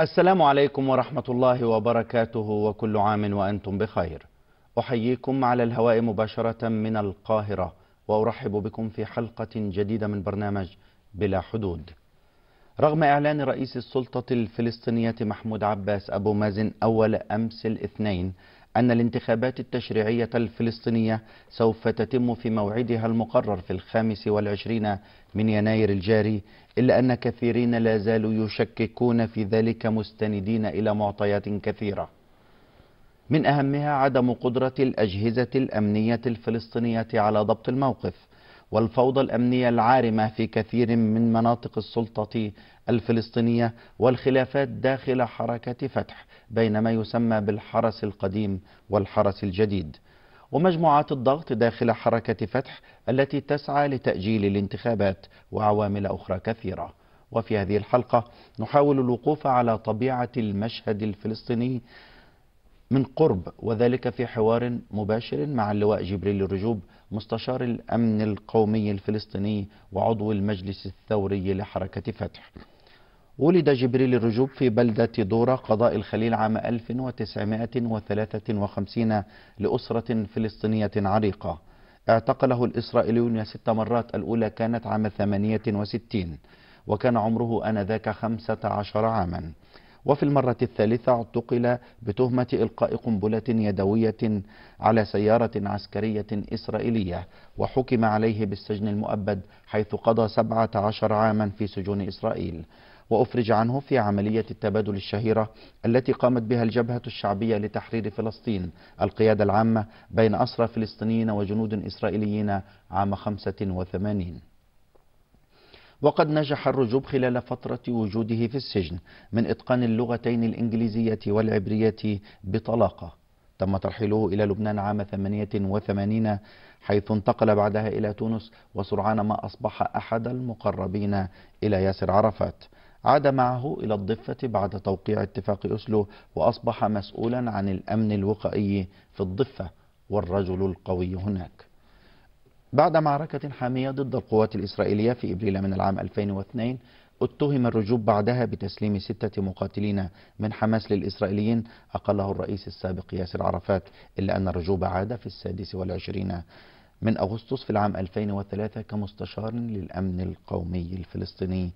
السلام عليكم ورحمة الله وبركاته وكل عام وأنتم بخير أحييكم على الهواء مباشرة من القاهرة وأرحب بكم في حلقة جديدة من برنامج بلا حدود رغم إعلان رئيس السلطة الفلسطينية محمود عباس أبو مازن أول أمس الاثنين أن الانتخابات التشريعية الفلسطينية سوف تتم في موعدها المقرر في الخامس والعشرين من يناير الجاري إلا أن كثيرين لا زالوا يشككون في ذلك مستندين إلى معطيات كثيرة من أهمها عدم قدرة الأجهزة الأمنية الفلسطينية على ضبط الموقف والفوضى الأمنية العارمة في كثير من مناطق السلطة الفلسطينية والخلافات داخل حركة فتح بين ما يسمى بالحرس القديم والحرس الجديد ومجموعات الضغط داخل حركة فتح التي تسعى لتأجيل الانتخابات وعوامل أخرى كثيرة وفي هذه الحلقة نحاول الوقوف على طبيعة المشهد الفلسطيني من قرب وذلك في حوار مباشر مع اللواء جبريل الرجوب مستشار الأمن القومي الفلسطيني وعضو المجلس الثوري لحركة فتح ولد جبريل الرجوب في بلدة دورة قضاء الخليل عام 1953 لأسرة فلسطينية عريقة اعتقله الإسرائيليون ست مرات الأولى كانت عام 68 وكان عمره آنذاك 15 عاما وفي المرة الثالثة اعتقل بتهمة إلقاء قنبلة يدوية على سيارة عسكرية إسرائيلية وحكم عليه بالسجن المؤبد حيث قضى 17 عاما في سجون إسرائيل وأفرج عنه في عملية التبادل الشهيرة التي قامت بها الجبهة الشعبية لتحرير فلسطين القيادة العامة بين أسرى فلسطينيين وجنود إسرائيليين عام 85 وقد نجح الرجوب خلال فترة وجوده في السجن من إتقان اللغتين الإنجليزية والعبرية بطلاقة تم ترحيله إلى لبنان عام 88 حيث انتقل بعدها إلى تونس وسرعان ما أصبح أحد المقربين إلى ياسر عرفات عاد معه إلى الضفة بعد توقيع اتفاق أسلو وأصبح مسؤولا عن الأمن الوقائي في الضفة والرجل القوي هناك بعد معركة حامية ضد القوات الإسرائيلية في إبريل من العام 2002 اتهم الرجوب بعدها بتسليم ستة مقاتلين من حماس للإسرائيليين أقله الرئيس السابق ياسر عرفات إلا أن الرجوب عاد في السادس والعشرين من أغسطس في العام 2003 كمستشار للأمن القومي الفلسطيني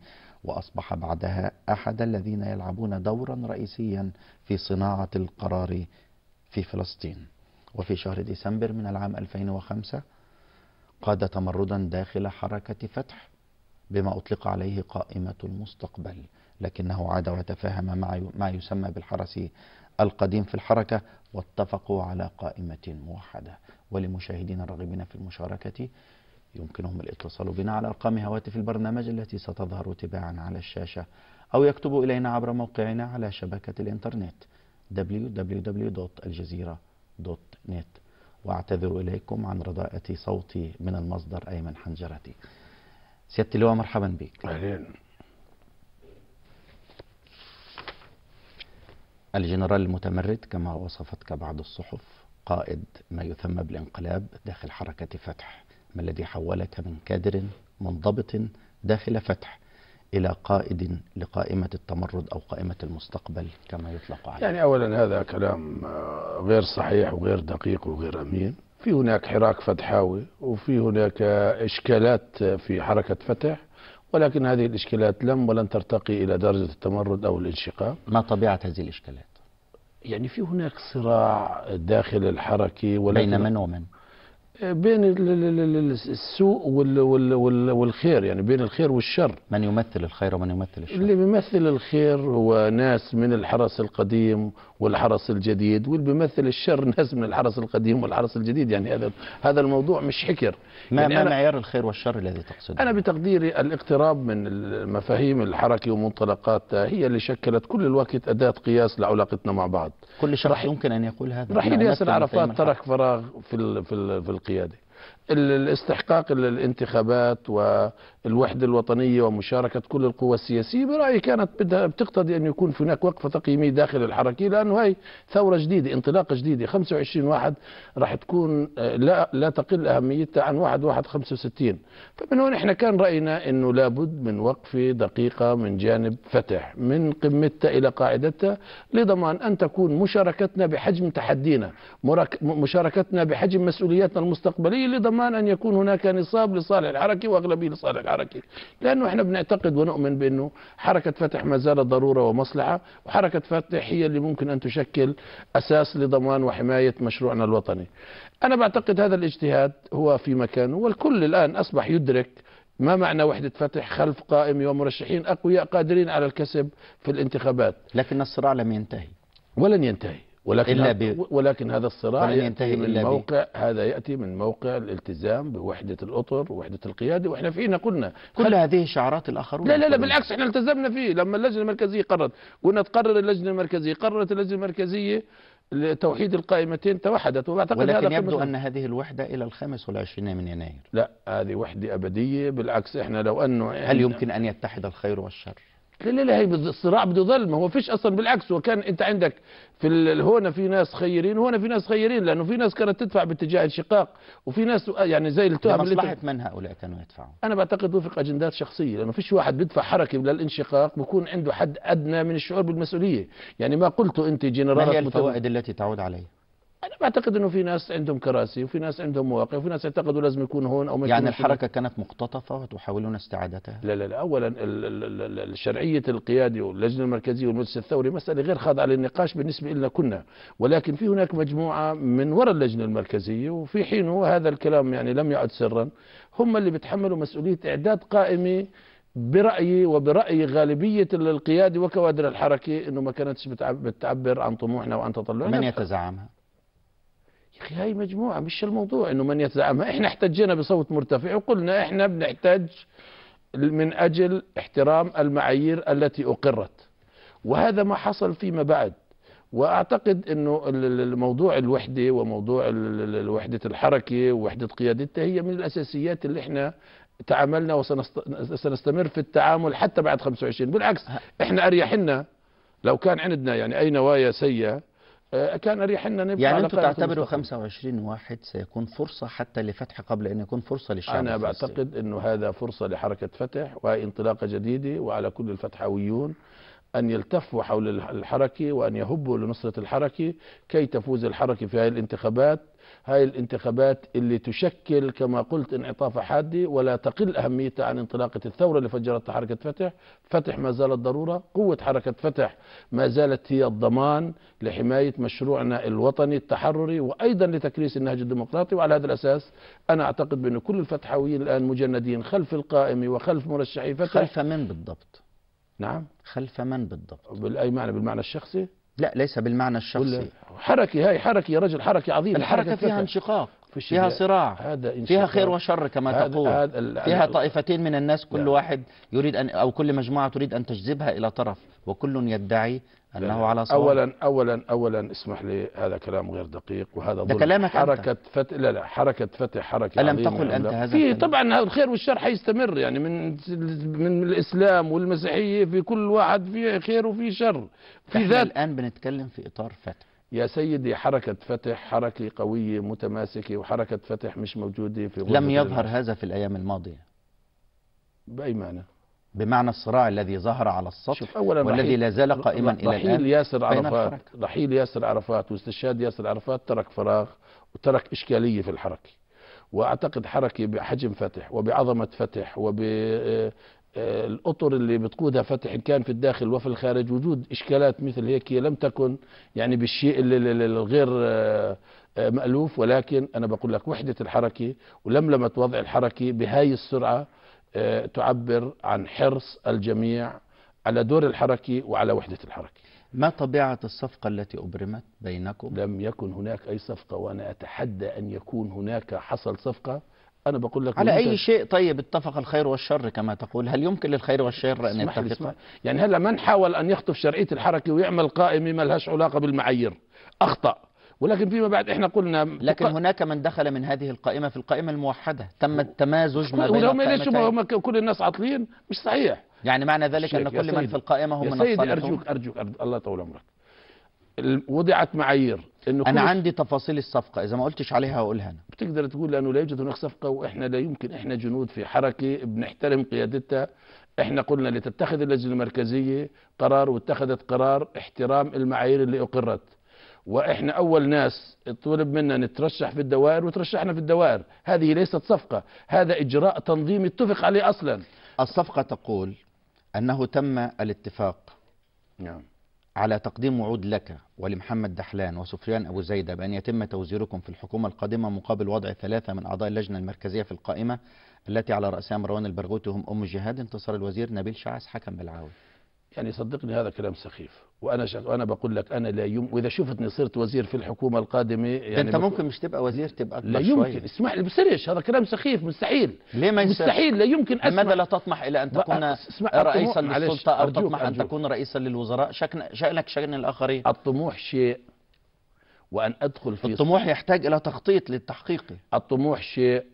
وأصبح بعدها أحد الذين يلعبون دورا رئيسيا في صناعة القرار في فلسطين وفي شهر ديسمبر من العام 2005 قاد تمردا داخل حركة فتح بما أطلق عليه قائمة المستقبل لكنه عاد وتفاهم مع ما يسمى بالحرس القديم في الحركة واتفقوا على قائمة موحدة ولمشاهدينا الراغبين في المشاركة يمكنهم الاتصال بنا على أرقام هواتف البرنامج التي ستظهر تباعا على الشاشة أو يكتبوا إلينا عبر موقعنا على شبكة الإنترنت www.aljazeera.net وأعتذر إليكم عن رضاءة صوتي من المصدر أيمن حنجرتي سيادة اللواء مرحبا بك أهلين الجنرال المتمرد كما وصفتك بعض الصحف قائد ما يسمى بالانقلاب داخل حركة فتح ما الذي حولك من كادر منضبط داخل فتح إلى قائد لقائمة التمرد أو قائمة المستقبل كما يطلق عليه يعني أولا هذا كلام آه، غير صحيح وغير دقيق وغير أمين في هناك حراك فتحاوي وفي هناك إشكالات في حركة فتح ولكن هذه الإشكالات لم ولن ترتقي إلى درجة التمرد أو الانشقاق ما طبيعة هذه الإشكالات؟ يعني في هناك صراع داخل الحركة ولكن بين من ومن؟ بين السوء والخير يعني بين الخير والشر من يمثل الخير ومن يمثل الشر اللي بيمثل الخير هو ناس من الحرس القديم والحرس الجديد واللي بيمثل الشر ناس من الحرس القديم والحرس الجديد يعني هذا هذا الموضوع مش حكر ما, يعني ما معيار الخير والشر الذي تقصده أنا بتقديري الاقتراب من المفاهيم الحركة ومنطلقاتها هي اللي شكلت كل الوقت أداة قياس لعلاقتنا مع بعض كل شخص يمكن أن يقول هذا رحيل ياسر يعني عرفات ترك فراغ في في في القيادة الاستحقاق للانتخابات والوحدة الوطنية ومشاركة كل القوى السياسية برأيي كانت بدها بتقتضي أن يكون هناك وقفة تقييمية داخل الحركة لأنه هي ثورة جديدة انطلاقة جديدة 25 واحد راح تكون آه، لا, لا تقل أهميتها عن واحد واحد 65 فمن هون احنا كان رأينا أنه لابد من وقفة دقيقة من جانب فتح من قمتها إلى قاعدتها لضمان أن تكون مشاركتنا بحجم تحدينا مشاركتنا بحجم مسؤولياتنا المستقبلية لضمان الايمان ان يكون هناك نصاب لصالح الحركه واغلبيه لصالح الحركه لانه احنا بنعتقد ونؤمن بانه حركه فتح ما زالت ضروره ومصلحه وحركه فتح هي اللي ممكن ان تشكل اساس لضمان وحمايه مشروعنا الوطني انا بعتقد هذا الاجتهاد هو في مكانه والكل الان اصبح يدرك ما معنى وحدة فتح خلف قائمة ومرشحين أقوياء قادرين على الكسب في الانتخابات لكن الصراع لم ينتهي ولن ينتهي ولكن إلا ب... ولكن هذا الصراع ينتهي من إلا موقع بي. هذا ياتي من موقع الالتزام بوحده الاطر ووحده القياده واحنا فينا قلنا كل خل... هذه شعارات الاخرون لا لا لا بالعكس احنا التزمنا فيه لما اللجنه المركزيه قررت قلنا تقرر اللجنه المركزيه قررت اللجنه المركزيه لتوحيد القائمتين توحدت وبعتقد ولكن هذا يبدو أن هذه الوحدة إلى الخامس والعشرين من يناير لا هذه وحدة أبدية بالعكس إحنا لو أنه هل يمكن أن يتحد الخير والشر ليه ليه هي الصراع بده يضل ما هو فيش اصلا بالعكس وكان انت عندك في هنا في ناس خيرين وهنا في ناس خيرين لانه في ناس كانت تدفع باتجاه الشقاق وفي ناس يعني زي التهم مصلحه من هؤلاء كانوا يدفعوا انا بعتقد وفق اجندات شخصيه لانه فيش واحد بيدفع حركه للانشقاق بكون عنده حد ادنى من الشعور بالمسؤوليه يعني ما قلته انت جنرال ما هي الفوائد التي تعود عليه انا بعتقد انه في ناس عندهم كراسي وفي ناس عندهم مواقع وفي ناس يعتقدوا لازم يكون هون او يعني الحركه هون. كانت مقتطفه وتحاولون استعادتها لا لا لا اولا الشرعيه القياده واللجنه المركزيه والمجلس الثوري مساله غير خاضعه للنقاش بالنسبه لنا كنا ولكن في هناك مجموعه من وراء اللجنه المركزيه وفي حينه هذا الكلام يعني لم يعد سرا هم اللي بيتحملوا مسؤوليه اعداد قائمه برأيي وبرأي غالبية القيادة وكوادر الحركة أنه ما كانتش بتعبر عن طموحنا وعن تطلعنا من يتزعمها اخي هاي مجموعة مش الموضوع انه من يتزعمها احنا احتجينا بصوت مرتفع وقلنا احنا بنحتج من اجل احترام المعايير التي اقرت وهذا ما حصل فيما بعد واعتقد انه الموضوع الوحده وموضوع وحده الحركه ووحده قيادتها هي من الاساسيات اللي احنا تعاملنا وسنستمر في التعامل حتى بعد 25 بالعكس احنا اريحنا لو كان عندنا يعني اي نوايا سيئه آه، كان أريح أن نبقى يعني أنتم تعتبروا 25 واحد سيكون فرصة حتى لفتح قبل أن يكون فرصة للشعب أنا بعتقد أنه هذا فرصة لحركة فتح وهي انطلاقة جديدة وعلى كل الفتحويون أن يلتفوا حول الحركة وأن يهبوا لنصرة الحركة كي تفوز الحركة في هذه الانتخابات هاي الانتخابات اللي تشكل كما قلت انعطافة حادة ولا تقل أهميتها عن انطلاقة الثورة اللي فجرتها حركة فتح فتح ما زالت ضرورة قوة حركة فتح ما زالت هي الضمان لحماية مشروعنا الوطني التحرري وأيضا لتكريس النهج الديمقراطي وعلى هذا الأساس أنا أعتقد بأن كل الفتحويين الآن مجندين خلف القائمة وخلف مرشحي فتح خلف من بالضبط؟ نعم خلف من بالضبط؟ بالأي معنى بالمعنى الشخصي؟ لا ليس بالمعنى الشخصي حركي هاي حركي يا رجل حركي عظيم الحركة فيها انشقاق في فيها صراع هذا فيها خير وشر كما هذا تقول هذا فيها طائفتين من الناس كل نعم. واحد يريد أن أو كل مجموعة تريد أن تجذبها إلى طرف وكل يدعي أنه يعني على صواب أولا أولا أولا اسمح لي هذا كلام غير دقيق وهذا ده كلامك حركة أنت. فتح لا لا حركة فتح حركة ألم تقل أنت هذا في طبعا الخير والشر حيستمر يعني من من الإسلام والمسيحية في كل واحد في خير وفي شر في ذات الآن بنتكلم في إطار فتح يا سيدي حركة فتح حركة قوية متماسكة وحركة فتح مش موجودة في لم يظهر هذا في الأيام الماضية بأي معنى؟ بمعنى الصراع الذي ظهر على السطح والذي لا زال قائما الى الان رحيل ياسر عرفات رحيل ياسر عرفات واستشهاد ياسر عرفات ترك فراغ وترك اشكاليه في الحركه واعتقد حركه بحجم فتح وبعظمه فتح وب آه، آه، الاطر اللي بتقودها فتح ان كان في الداخل وفي الخارج وجود اشكالات مثل هيك لم تكن يعني بالشيء الغير آه، مالوف ولكن انا بقول لك وحده الحركه ولملمه وضع الحركه بهاي السرعه آه، تعبر عن حرص الجميع على دور الحركة وعلى وحدة الحركة ما طبيعة الصفقة التي أبرمت بينكم؟ لم يكن هناك أي صفقة وأنا أتحدى أن يكون هناك حصل صفقة أنا بقول لك على أي شيء طيب اتفق الخير والشر كما تقول هل يمكن للخير والشر أن يتفق؟ يعني هلا من حاول أن يخطف شرعية الحركة ويعمل قائمة ما لهاش علاقة بالمعايير أخطأ ولكن فيما بعد احنا قلنا لكن بقى... هناك من دخل من هذه القائمه في القائمه الموحده تم التمازج ما بين هم ليش هم كل الناس عاطلين مش صحيح يعني معنى ذلك ان كل من في القائمه هم من الصالحين سيدي أرجوك, ارجوك ارجوك الله يطول عمرك وضعت معايير انه انا عندي تفاصيل الصفقه اذا ما قلتش عليها هقولها انا بتقدر تقول لانه لا يوجد هناك صفقه واحنا لا يمكن احنا جنود في حركه بنحترم قيادتها احنا قلنا لتتخذ اللجنه المركزيه قرار واتخذت قرار احترام المعايير اللي اقرت واحنا اول ناس طلب منا نترشح في الدوائر وترشحنا في الدوائر هذه ليست صفقه هذا اجراء تنظيمي اتفق عليه اصلا الصفقه تقول انه تم الاتفاق نعم على تقديم وعود لك ولمحمد دحلان وسفيان أبو زيدة بأن يتم توزيركم في الحكومة القادمة مقابل وضع ثلاثة من أعضاء اللجنة المركزية في القائمة التي على رأسها مروان البرغوثي هم أم جهاد انتصار الوزير نبيل شعث حكم بالعاوي يعني صدقني هذا كلام سخيف وانا شخ... وانا بقول لك انا لا يم واذا شفتني صرت وزير في الحكومه القادمه يعني انت ممكن مش تبقى وزير تبقى لا يمكن اسمح اسمع لي بسرش هذا كلام سخيف مستحيل ليه ما يصير مستحيل لا يمكن اسمع لماذا لا تطمح الى ان تكون اسمع رئيسا للسلطه او أرجوك تطمح أرجوك. ان تكون رئيسا للوزراء شكن شانك شان الاخرين الطموح شيء وان ادخل في الطموح يحتاج الى تخطيط للتحقيق الطموح شيء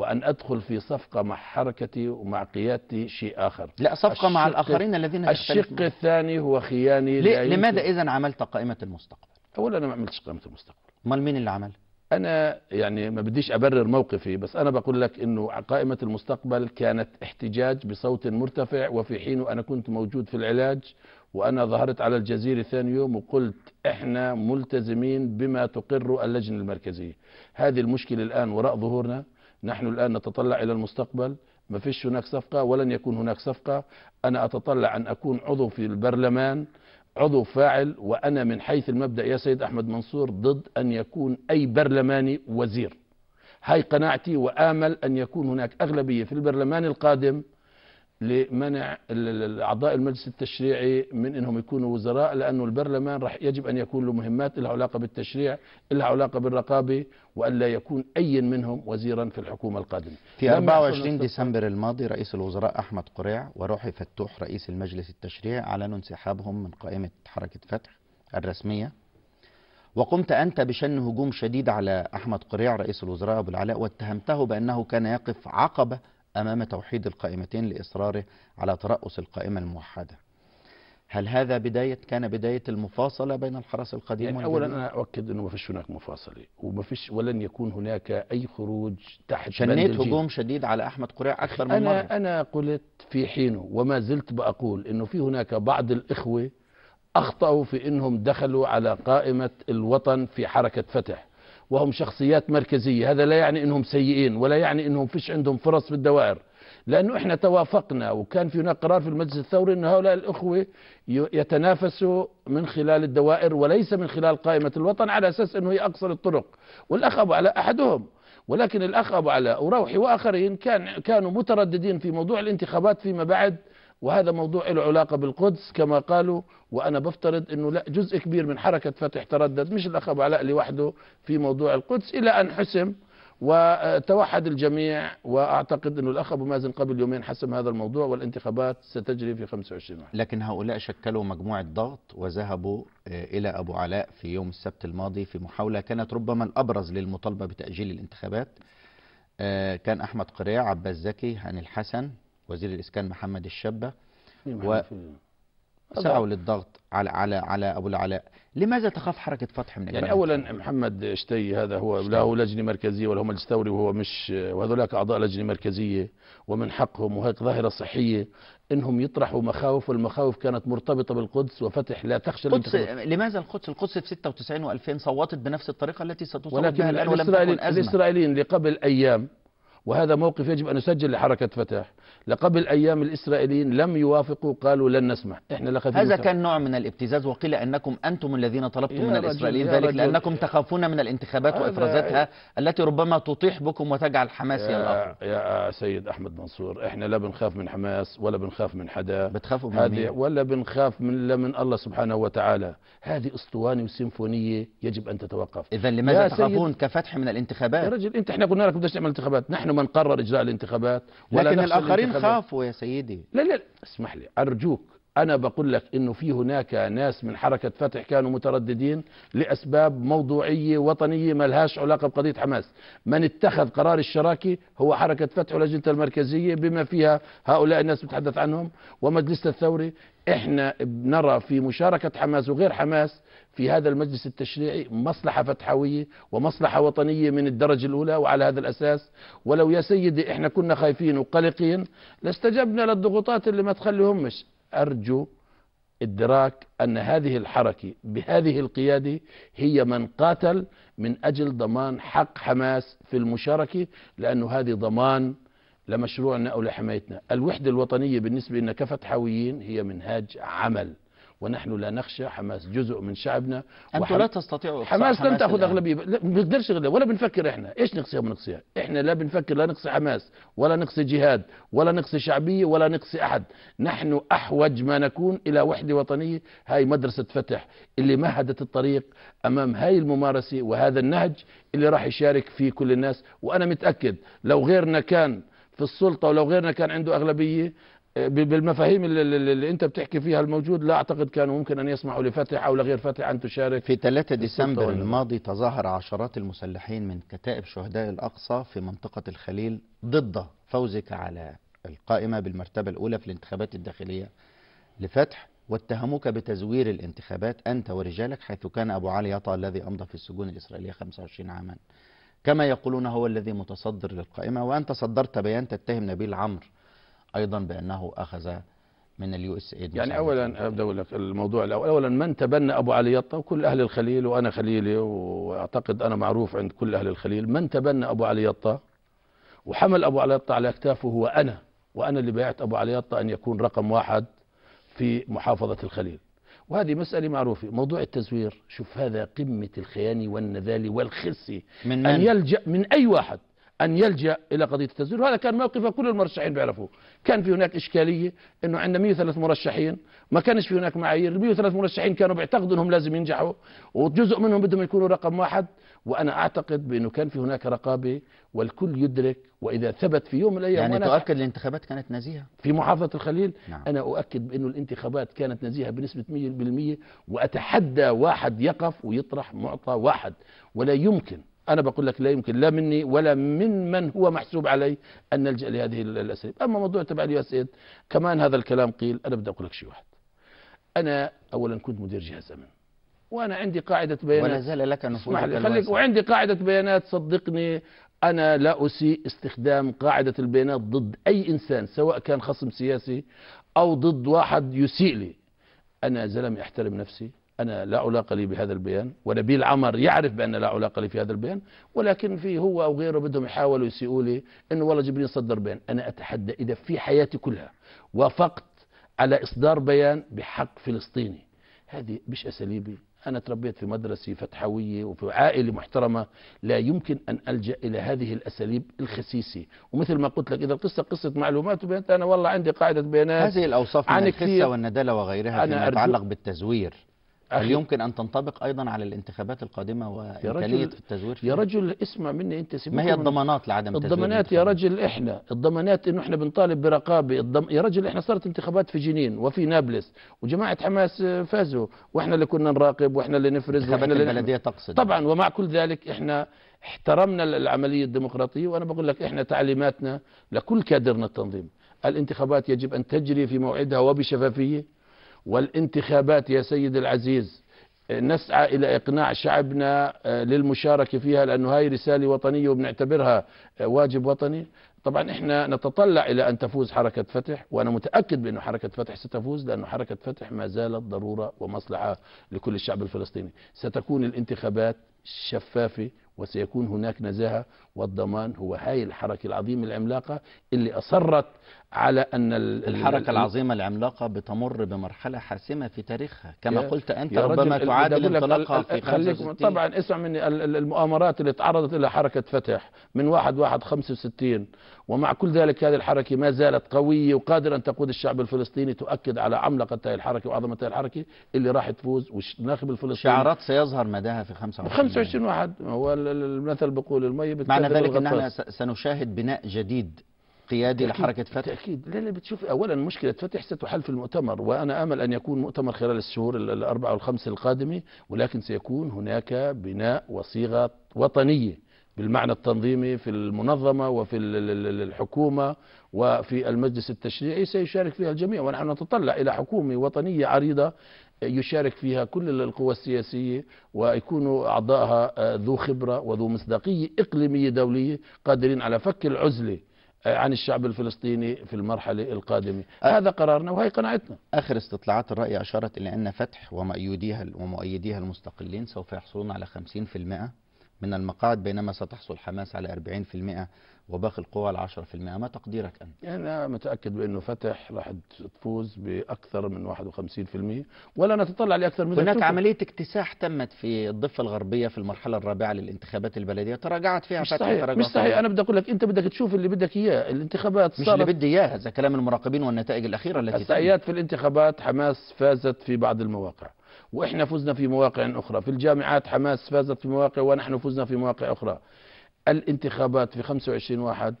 وأن أدخل في صفقة مع حركتي ومع قيادتي شيء آخر لا صفقة مع الآخرين الذين الشق الثاني هو خياني لماذا إذا عملت قائمة المستقبل أولا أنا ما عملتش قائمة المستقبل امال مين اللي عمل أنا يعني ما بديش أبرر موقفي بس أنا بقول لك أنه قائمة المستقبل كانت احتجاج بصوت مرتفع وفي حين أنا كنت موجود في العلاج وأنا ظهرت على الجزيرة ثاني يوم وقلت إحنا ملتزمين بما تقر اللجنة المركزية هذه المشكلة الآن وراء ظهورنا نحن الآن نتطلع إلى المستقبل ما فيش هناك صفقة ولن يكون هناك صفقة أنا أتطلع أن أكون عضو في البرلمان عضو فاعل وأنا من حيث المبدأ يا سيد أحمد منصور ضد أن يكون أي برلماني وزير هاي قناعتي وآمل أن يكون هناك أغلبية في البرلمان القادم لمنع اعضاء المجلس التشريعي من انهم يكونوا وزراء لانه البرلمان راح يجب ان يكون له مهمات لها علاقه بالتشريع، لها علاقه بالرقابه والا يكون اي منهم وزيرا في الحكومه القادمه. في 24 ديسمبر الماضي رئيس الوزراء احمد قريع وروحي فتوح رئيس المجلس التشريع اعلنوا انسحابهم من قائمه حركه فتح الرسميه. وقمت انت بشن هجوم شديد على احمد قريع رئيس الوزراء ابو العلاء واتهمته بانه كان يقف عقبه أمام توحيد القائمتين لإصراره على ترأس القائمة الموحدة هل هذا بداية كان بداية المفاصلة بين الحرس القديم يعني أولا أنا أؤكد أنه ما فيش هناك مفاصلة وما فيش ولن يكون هناك أي خروج تحت شنيت هجوم شديد على أحمد قريع أكثر من أنا مرة أنا قلت في حينه وما زلت بأقول أنه في هناك بعض الإخوة أخطأوا في أنهم دخلوا على قائمة الوطن في حركة فتح وهم شخصيات مركزية هذا لا يعني انهم سيئين ولا يعني انهم فيش عندهم فرص في الدوائر لانه احنا توافقنا وكان في هناك قرار في المجلس الثوري ان هؤلاء الاخوه يتنافسوا من خلال الدوائر وليس من خلال قائمه الوطن على اساس انه هي اقصر الطرق والاخ ابو علاء احدهم ولكن الاخ ابو علاء وروحي واخرين كان كانوا مترددين في موضوع الانتخابات فيما بعد وهذا موضوع له علاقه بالقدس كما قالوا وانا بفترض انه لا جزء كبير من حركه فتح تردد مش الاخ ابو علاء لوحده في موضوع القدس الى ان حسم وتوحد الجميع واعتقد انه الاخ ابو مازن قبل يومين حسم هذا الموضوع والانتخابات ستجري في 25 واحد. لكن هؤلاء شكلوا مجموعه ضغط وذهبوا آه، الى ابو علاء في يوم السبت الماضي في محاوله كانت ربما الابرز للمطالبه بتاجيل الانتخابات آه، كان احمد قريع عباس زكي هاني الحسن وزير الإسكان محمد الشابة إيه، و سعوا للضغط على على على ابو العلاء لماذا تخاف حركه فتح من يعني اولا محمد شتي هذا هو لا هو لجنه مركزيه ولا هو مجلس ثوري وهو مش وهذولاك اعضاء لجنه مركزيه ومن حقهم وهيك ظاهره صحيه انهم يطرحوا مخاوف والمخاوف كانت مرتبطه بالقدس وفتح لا تخشى القدس لماذا القدس؟ القدس في 96 و2000 صوتت بنفس الطريقه التي ستصوت بها الان ولم تكن الاسرائيليين اللي قبل ايام وهذا موقف يجب أن نسجل لحركة فتح لقبل أيام الإسرائيليين لم يوافقوا قالوا لن نسمح إحنا لخفين هذا كان نوع من الابتزاز وقيل أنكم أنتم الذين طلبتم من الإسرائيليين ذلك رجل. لأنكم تخافون من الانتخابات وإفرازاتها التي ربما تطيح بكم وتجعل حماس هي يا سيد أحمد منصور إحنا لا بنخاف من حماس ولا بنخاف من حدا بتخافوا من هذه ولا بنخاف من لا من الله سبحانه وتعالى هذه أسطوانة وسيمفونية يجب أن تتوقف إذا لماذا تخافون كفتح من الانتخابات يا رجل أنت إحنا قلنا لك بدناش نعمل انتخابات نحن نحن من قرر اجراء الانتخابات ولا لكن الاخرين خافوا يا سيدي لا لا اسمح لي ارجوك انا بقول لك انه في هناك ناس من حركه فتح كانوا مترددين لاسباب موضوعيه وطنيه ما لهاش علاقه بقضيه حماس من اتخذ قرار الشراكه هو حركه فتح ولجنه المركزيه بما فيها هؤلاء الناس بتحدث عنهم ومجلس الثوري احنا بنرى في مشاركه حماس وغير حماس في هذا المجلس التشريعي مصلحة فتحوية ومصلحة وطنية من الدرجة الأولى وعلى هذا الأساس ولو يا سيدي إحنا كنا خايفين وقلقين لاستجبنا للضغوطات اللي ما تخليهمش أرجو ادراك أن هذه الحركة بهذه القيادة هي من قاتل من أجل ضمان حق حماس في المشاركة لأنه هذه ضمان لمشروعنا أو لحمايتنا الوحدة الوطنية بالنسبة لنا كفتحويين هي منهاج عمل ونحن لا نخشى حماس جزء من شعبنا انتم لا تستطيعوا حماس لن تاخذ اغلبيه ما بنقدرش ولا بنفكر احنا ايش نقصيها احنا لا بنفكر لا نقصي حماس ولا نقصي جهاد ولا نقصي شعبيه ولا نقصي احد نحن احوج ما نكون الى وحده وطنيه هاي مدرسه فتح اللي مهدت الطريق امام هاي الممارسه وهذا النهج اللي راح يشارك فيه كل الناس وانا متاكد لو غيرنا كان في السلطه ولو غيرنا كان عنده اغلبيه بالمفاهيم اللي, اللي انت بتحكي فيها الموجود لا اعتقد كانوا ممكن ان يسمحوا لفتح او لغير فتح ان تشارك في 3 ديسمبر الماضي تظاهر عشرات المسلحين من كتائب شهداء الاقصى في منطقه الخليل ضد فوزك على القائمه بالمرتبه الاولى في الانتخابات الداخليه لفتح واتهموك بتزوير الانتخابات انت ورجالك حيث كان ابو علي يطا الذي امضى في السجون الاسرائيليه 25 عاما كما يقولون هو الذي متصدر للقائمه وانت صدرت بيان تتهم نبيل عمرو ايضا بانه اخذ من اليو اس ايد يعني اولا ابدا اقول لك الموضوع الاول اولا من تبنى ابو علي يطا وكل اهل الخليل وانا خليلي واعتقد انا معروف عند كل اهل الخليل من تبنى ابو علي يطا وحمل ابو علي يطا على اكتافه هو انا وانا اللي بايعت ابو علي يطا ان يكون رقم واحد في محافظه الخليل وهذه مسألة معروفة موضوع التزوير شوف هذا قمة الخيانة والنذالة والخسة من من؟ أن يلجأ من أي واحد أن يلجأ إلى قضية التزوير وهذا كان موقف كل المرشحين بيعرفوه كان في هناك إشكالية أنه عندنا 103 مرشحين ما كانش في هناك معايير 103 مرشحين كانوا بيعتقدوا أنهم لازم ينجحوا وجزء منهم بدهم يكونوا رقم واحد وأنا أعتقد بأنه كان في هناك رقابة والكل يدرك وإذا ثبت في يوم من الأيام يعني تؤكد الانتخابات كانت نزيهة في محافظة الخليل نعم. أنا أؤكد بأنه الانتخابات كانت نزيهة بنسبة 100% وأتحدى واحد يقف ويطرح معطى واحد ولا يمكن أنا بقول لك لا يمكن لا مني ولا من من هو محسوب عليه أن نلجأ لهذه الأساليب أما موضوع تبع اليو إيه، كمان هذا الكلام قيل أنا بدي أقول لك شيء واحد أنا أولا كنت مدير جهاز أمن وأنا عندي قاعدة بيانات ولا زال لك نفوذ خليك وعندي قاعدة بيانات صدقني أنا لا أسيء استخدام قاعدة البيانات ضد أي إنسان سواء كان خصم سياسي أو ضد واحد يسيء لي أنا زلمة أحترم نفسي أنا لا علاقة لي بهذا البيان ونبيل عمر يعرف بأن لا علاقة لي في هذا البيان ولكن في هو أو غيره بدهم يحاولوا يسيئوا لي أنه والله جبريل صدر بيان أنا أتحدى إذا في حياتي كلها وافقت على إصدار بيان بحق فلسطيني هذه مش أساليبي أنا تربيت في مدرسة فتحوية وفي عائلة محترمة لا يمكن أن ألجأ إلى هذه الأساليب الخسيسة ومثل ما قلت لك إذا القصة قصة معلومات وبيانات أنا والله عندي قاعدة بيانات هذه الأوصاف من الخسة والندالة وغيرها فيما يتعلق بالتزوير هل يمكن أن تنطبق أيضا على الانتخابات القادمة وإمكانية التزوير فيه؟ يا رجل اسمع مني أنت ما هي الضمانات لعدم التزوير الضمانات يا رجل إحنا الضمانات إنه إحنا بنطالب برقابة الضم... يا رجل إحنا صارت انتخابات في جنين وفي نابلس وجماعة حماس آه، فازوا وإحنا اللي كنا نراقب وإحنا اللي نفرز اللي البلدية تقصد طبعا ومع كل ذلك إحنا احترمنا العملية الديمقراطية وأنا بقول لك إحنا تعليماتنا لكل كادرنا التنظيم الانتخابات يجب أن تجري في موعدها وبشفافية والانتخابات يا سيد العزيز نسعى إلى إقناع شعبنا آه، للمشاركة فيها لأنه هاي رسالة وطنية وبنعتبرها آه، واجب وطني طبعا احنا نتطلع الى ان تفوز حركه فتح وانا متاكد بانه حركه فتح ستفوز لانه حركه فتح ما زالت ضروره ومصلحه لكل الشعب الفلسطيني، ستكون الانتخابات شفافه وسيكون هناك نزاهه والضمان هو هاي الحركة العظيمة العملاقة اللي أصرت على أن الحركة العظيمة العملاقة بتمر بمرحلة حاسمة في تاريخها كما قلت أنت ربما تعادل انطلاقها في 65 طبعا اسمع مني المؤامرات اللي تعرضت إلى حركة فتح من 1 1 65 ومع كل ذلك هذه الحركة ما زالت قوية وقادرة أن تقود الشعب الفلسطيني تؤكد على عملاقة هذه الحركة وعظمة هذه الحركة اللي راح تفوز والناخب الفلسطيني شعارات سيظهر مداها في 25 25 واحد هو المثل بقول المي بتكلم ذلك احنا سنشاهد بناء جديد قيادي لحركة فتح تأكيد لا لا بتشوف أولا مشكلة فتح ستحل في المؤتمر وأنا أمل أن يكون مؤتمر خلال الشهور الأربعة والخمسة القادمة ولكن سيكون هناك بناء وصيغة وطنية بالمعنى التنظيمي في المنظمة وفي الحكومة وفي المجلس التشريعي سيشارك فيها الجميع ونحن نتطلع إلى حكومة وطنية عريضة يشارك فيها كل القوى السياسية ويكونوا أعضائها آه، ذو خبرة وذو مصداقية إقليمية دولية قادرين على فك العزلة آه، عن الشعب الفلسطيني في المرحلة القادمة أه هذا قرارنا وهي قناعتنا آخر استطلاعات الرأي أشارت إلى أن فتح ومؤيديها, ومؤيديها المستقلين سوف يحصلون على 50% من المقاعد بينما ستحصل حماس على 40% وباقي القوى ال 10% ما تقديرك أنت؟ يعني أنا متأكد بأنه فتح راح تفوز بأكثر من 51% ولا نتطلع لأكثر من هناك عملية اكتساح تمت في الضفة الغربية في المرحلة الرابعة للانتخابات البلدية تراجعت فيها مش فتح صحيح مش صحيح أنا بدي أقول لك أنت بدك تشوف اللي بدك إياه الانتخابات صارت مش اللي بدي إياه هذا كلام المراقبين والنتائج الأخيرة التي احصائيات في الانتخابات حماس فازت في بعض المواقع واحنا فزنا في مواقع اخرى في الجامعات حماس فازت في مواقع ونحن فزنا في مواقع اخرى الانتخابات في 25 واحد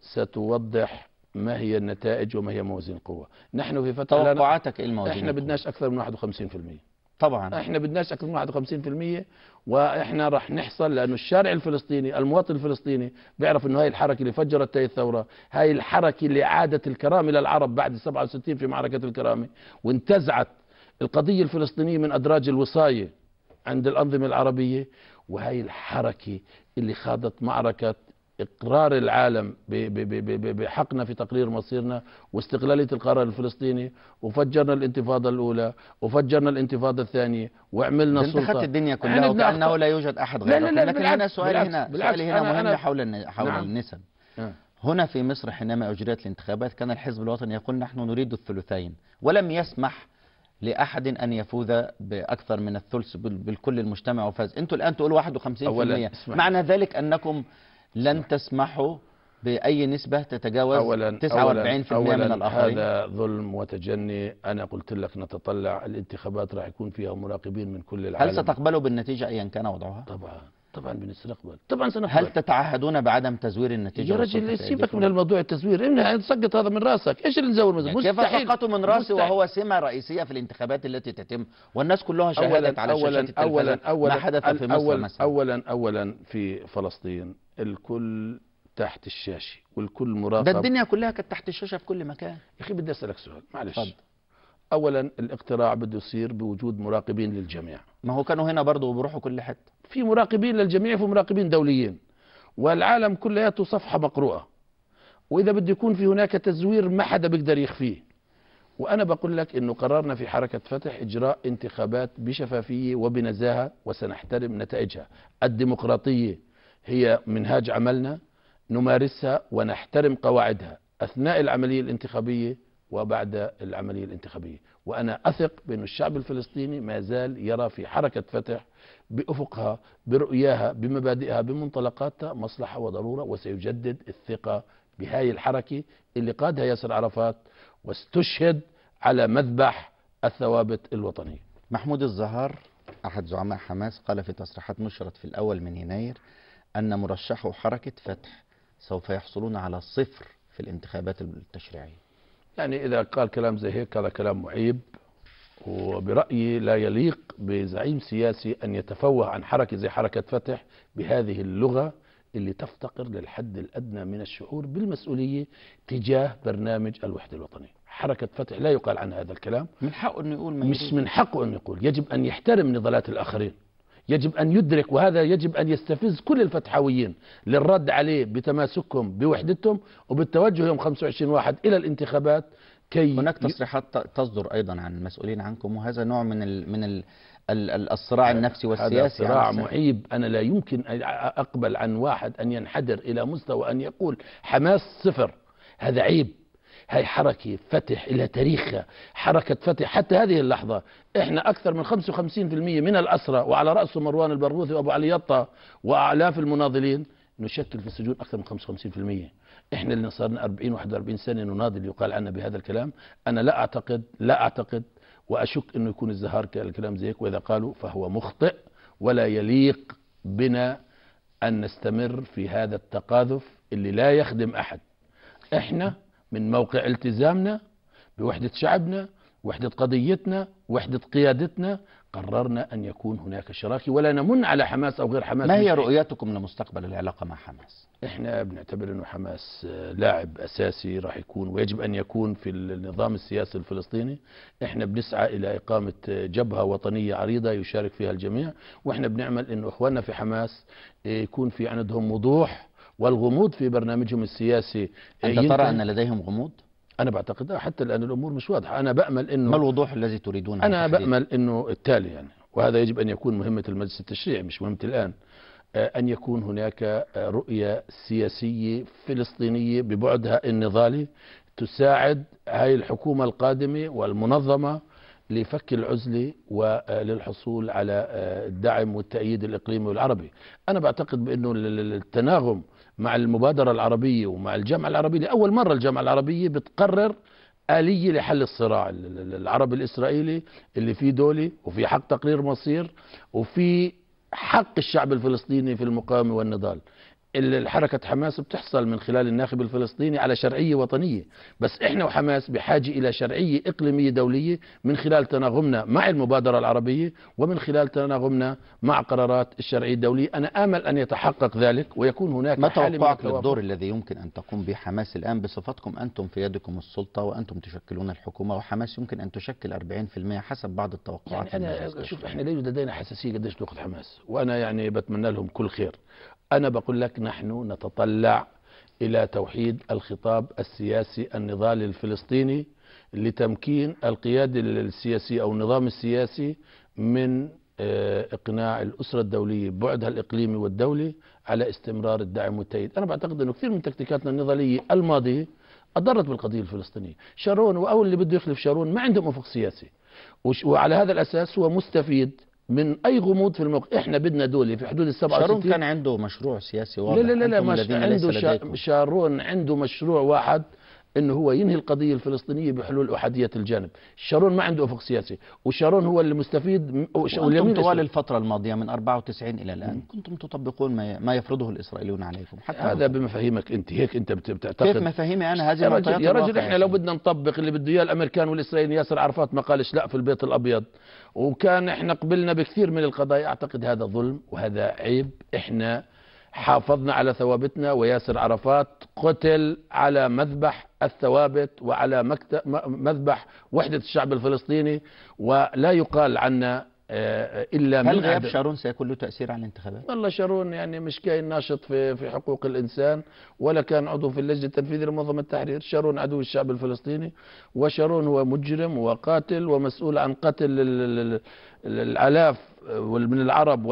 ستوضح ما هي النتائج وما هي موازين القوة نحن في فترة توقعاتك ايه الموازين احنا بدناش اكثر من 51% طبعا احنا بدناش اكثر من 51% واحنا راح نحصل لانه الشارع الفلسطيني المواطن الفلسطيني بيعرف انه هاي الحركه اللي فجرت هاي الثوره هاي الحركه اللي عادت الكرامه للعرب بعد 67 في معركه الكرامه وانتزعت القضيه الفلسطينيه من ادراج الوصايه عند الانظمه العربيه وهي الحركة اللي خاضت معركة إقرار العالم بحقنا في تقرير مصيرنا واستقلالية القرار الفلسطيني وفجرنا الانتفاضة الأولى وفجرنا الانتفاضة الثانية وعملنا سلطة أنت الدنيا كلها وكأنه لا يوجد أحد غيره لا لا لا لكن بالعكس أنا سؤالي هنا بالعكس سؤالي هنا مهم أنا حول حول نعم. النسب آه. هنا في مصر حينما أجريت الانتخابات كان الحزب الوطني يقول نحن نريد الثلثين ولم يسمح لأحد أن يفوز بأكثر من الثلث بالكل المجتمع وفاز أنتوا الآن تقولوا 51% معنى ذلك أنكم لن تسمحوا بأي نسبة تتجاوز 49% أولاً أولاً من الآخرين هذا ظلم وتجني أنا قلت لك نتطلع الانتخابات راح يكون فيها مراقبين من كل العالم هل ستقبلوا بالنتيجة أيا كان وضعها؟ طبعا طبعا بنستقبل طبعا سنقبل هل تتعهدون بعدم تزوير النتيجه يا رجل سيبك من الموضوع التزوير امنع سقط هذا من راسك ايش اللي نزور يعني مستحيل كيف سقطه من راسي مستحيل. وهو سمه رئيسيه في الانتخابات التي تتم والناس كلها شاهدت أولاً على أولاً شاشات أولاً التلفزيون أولاً ما حدث في مصر أولاً مثلا اولا اولا في فلسطين الكل تحت الشاشه والكل مراقب ده الدنيا كلها كانت تحت الشاشه في كل مكان يا اخي بدي اسالك سؤال معلش فضل. اولا الاقتراع بده يصير بوجود مراقبين للجميع ما هو كانوا هنا برضه بيروحوا كل حته في مراقبين للجميع في مراقبين دوليين والعالم كلياته صفحه مقروءه واذا بده يكون في هناك تزوير ما حدا بيقدر يخفيه وانا بقول لك انه قررنا في حركه فتح اجراء انتخابات بشفافيه وبنزاهه وسنحترم نتائجها الديمقراطيه هي منهاج عملنا نمارسها ونحترم قواعدها اثناء العمليه الانتخابيه وبعد العملية الانتخابية وأنا أثق بأن الشعب الفلسطيني ما زال يرى في حركة فتح بأفقها برؤياها بمبادئها بمنطلقاتها مصلحة وضرورة وسيجدد الثقة بهاي الحركة اللي قادها ياسر عرفات واستشهد على مذبح الثوابت الوطنية محمود الزهار أحد زعماء حماس قال في تصريحات نشرت في الأول من يناير أن مرشحو حركة فتح سوف يحصلون على صفر في الانتخابات التشريعية يعني إذا قال كلام زي هيك هذا كلام معيب وبرأيي لا يليق بزعيم سياسي أن يتفوه عن حركة زي حركة فتح بهذه اللغة اللي تفتقر للحد الأدنى من الشعور بالمسؤولية تجاه برنامج الوحدة الوطنية حركة فتح لا يقال عنها هذا الكلام من حقه أنه يقول مش من حقه أنه يقول يجب أن يحترم نضالات الآخرين يجب أن يدرك وهذا يجب أن يستفز كل الفتحويين للرد عليه بتماسكهم بوحدتهم وبالتوجه يوم 25 واحد إلى الانتخابات كي هناك تصريحات تصدر أيضا عن المسؤولين عنكم وهذا نوع من الـ من الـ الصراع النفسي والسياسي هذا صراع معيب أنا لا يمكن أقبل عن واحد أن ينحدر إلى مستوى أن يقول حماس صفر هذا عيب هاي حركة فتح إلى تاريخها حركة فتح حتى هذه اللحظة احنا اكثر من 55% من الاسرى وعلى رأسه مروان البرغوثي وابو علي يطا واعلاف المناضلين نشكل في السجون اكثر من 55% احنا اللي صارنا 40 41 سنة نناضل يقال عنا بهذا الكلام انا لا اعتقد لا اعتقد واشك انه يكون الزهار الكلام زيك واذا قالوا فهو مخطئ ولا يليق بنا ان نستمر في هذا التقاذف اللي لا يخدم احد احنا من موقع التزامنا بوحدة شعبنا وحدة قضيتنا وحدة قيادتنا قررنا أن يكون هناك شراكة ولا نمن على حماس أو غير حماس ما هي رؤيتكم لمستقبل العلاقة مع حماس؟ احنا بنعتبر أنه حماس آه، لاعب أساسي راح يكون ويجب أن يكون في النظام السياسي الفلسطيني احنا بنسعى إلى إقامة آه، جبهة وطنية عريضة يشارك فيها الجميع وإحنا بنعمل أنه إخواننا في حماس آه، يكون في عندهم وضوح والغموض في برنامجهم السياسي آه، أنت ترى أن لديهم غموض؟ أنا بعتقد آه، حتى الآن الأمور مش واضحة أنا بأمل أنه ما الوضوح الذي تريدونه؟ أنا بأمل أنه التالي يعني وهذا يجب أن يكون مهمة المجلس التشريعي مش مهمة الآن آه، أن يكون هناك رؤية سياسية فلسطينية ببعدها النضالي تساعد هاي الحكومة القادمة والمنظمة لفك العزلة وللحصول على الدعم والتأييد الإقليمي والعربي أنا بعتقد بأنه التناغم مع المبادرة العربية ومع الجامعة العربية لأول مرة الجامعة العربية بتقرر آلية لحل الصراع العربي الإسرائيلي اللي فيه دولة وفي حق تقرير مصير وفي حق الشعب الفلسطيني في المقاومة والنضال الحركة حماس بتحصل من خلال الناخب الفلسطيني على شرعية وطنية بس إحنا وحماس بحاجة إلى شرعية إقليمية دولية من خلال تناغمنا مع المبادرة العربية ومن خلال تناغمنا مع قرارات الشرعية الدولية أنا آمل أن يتحقق ذلك ويكون هناك ما توقعك للدور الذي يمكن أن تقوم به حماس الآن بصفتكم أنتم في يدكم السلطة وأنتم تشكلون الحكومة وحماس يمكن أن تشكل 40% حسب بعض التوقعات يعني أنا شوف إحنا لا يوجد لدينا حساسية قديش تأخذ حماس وأنا يعني بتمنى لهم كل خير أنا بقول لك نحن نتطلع إلى توحيد الخطاب السياسي النضال الفلسطيني لتمكين القيادة السياسية أو النظام السياسي من آه، إقناع الأسرة الدولية بعدها الإقليمي والدولي على استمرار الدعم والتأييد أنا بعتقد أنه كثير من تكتيكاتنا النضالية الماضية أضرت بالقضية الفلسطينية شارون وأول اللي بده يخلف شارون ما عندهم أفق سياسي وعلى هذا الأساس هو مستفيد من اي غموض في الموقف احنا بدنا دولة في حدود ال 67 شارون كان عنده مشروع سياسي واضح لا لا لا, لا مش عنده شا... شارون عنده مشروع واحد انه هو ينهي القضيه الفلسطينيه بحلول احاديه الجانب شارون ما عنده افق سياسي وشارون هو اللي مستفيد واليمين طوال الفتره الماضيه من 94 الى الان كنتم تطبقون ما ما يفرضه الاسرائيليون عليكم حتى هذا بمفاهيمك انت هيك انت بتعتقد كيف مفاهيمي انا هذه المعطيات يا رجل احنا لو بدنا نطبق اللي بده اياه الامريكان والاسرائيليين ياسر عرفات ما قالش لا في البيت الابيض وكان احنا قبلنا بكثير من القضايا اعتقد هذا ظلم وهذا عيب احنا حافظنا على ثوابتنا وياسر عرفات قتل على مذبح الثوابت وعلى مذبح وحدة الشعب الفلسطيني ولا يقال عنا آه، الا هل غياب شارون سيكون له تاثير على الانتخابات؟ والله شارون يعني مش كاين ناشط في في حقوق الانسان ولا كان عضو في اللجنه التنفيذيه لمنظمه التحرير، شارون عدو الشعب الفلسطيني وشارون هو مجرم وقاتل ومسؤول عن قتل الالاف من العرب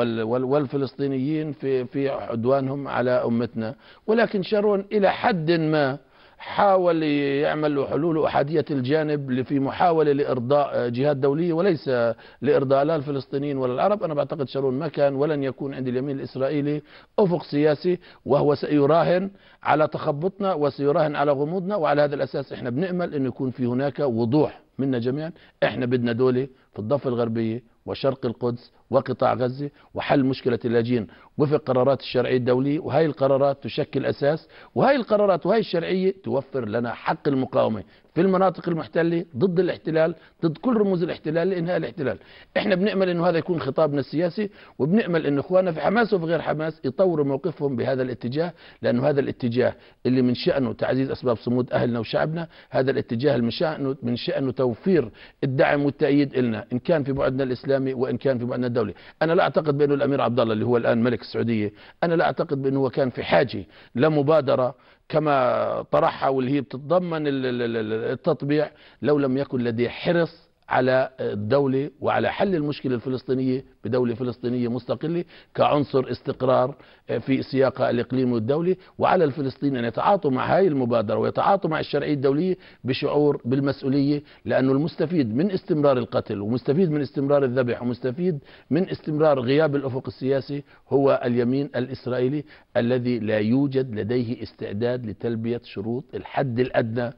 والفلسطينيين في في عدوانهم على امتنا، ولكن شارون الى حد ما حاول يعمل حلول أحادية الجانب في محاولة لإرضاء جهات دولية وليس لإرضاء لا الفلسطينيين ولا العرب أنا بعتقد شارون ما كان ولن يكون عند اليمين الإسرائيلي أفق سياسي وهو سيراهن على تخبطنا وسيراهن على غموضنا وعلى هذا الأساس إحنا بنأمل انه يكون في هناك وضوح منا جميعا إحنا بدنا دولة في الضفة الغربية وشرق القدس وقطاع غزة وحل مشكلة اللاجئين وفق قرارات الشرعية الدولية وهي القرارات تشكل أساس وهي القرارات وهي الشرعية توفر لنا حق المقاومة في المناطق المحتلة ضد الاحتلال ضد كل رموز الاحتلال لإنهاء الاحتلال احنا بنأمل أنه هذا يكون خطابنا السياسي وبنأمل أن إخواننا في حماس وفي غير حماس يطوروا موقفهم بهذا الاتجاه لأنه هذا الاتجاه اللي من شأنه تعزيز أسباب صمود أهلنا وشعبنا هذا الاتجاه اللي من شأنه, من شأنه توفير الدعم والتأييد لنا إن كان في بعدنا الإسلامي وإن كان في بعدنا الدولي انا لا اعتقد بانه الامير عبد الله اللي هو الان ملك السعوديه انا لا اعتقد بانه هو كان في حاجه لمبادره كما طرحها واللي هي بتتضمن التطبيع لو لم يكن لديه حرص على الدولة وعلى حل المشكلة الفلسطينية بدولة فلسطينية مستقلة كعنصر استقرار في سياقها الإقليمي والدولي وعلى الفلسطينيين أن يتعاطوا مع هذه المبادرة ويتعاطوا مع الشرعية الدولية بشعور بالمسؤولية لأنه المستفيد من استمرار القتل ومستفيد من استمرار الذبح ومستفيد من استمرار غياب الأفق السياسي هو اليمين الإسرائيلي الذي لا يوجد لديه استعداد لتلبية شروط الحد الأدنى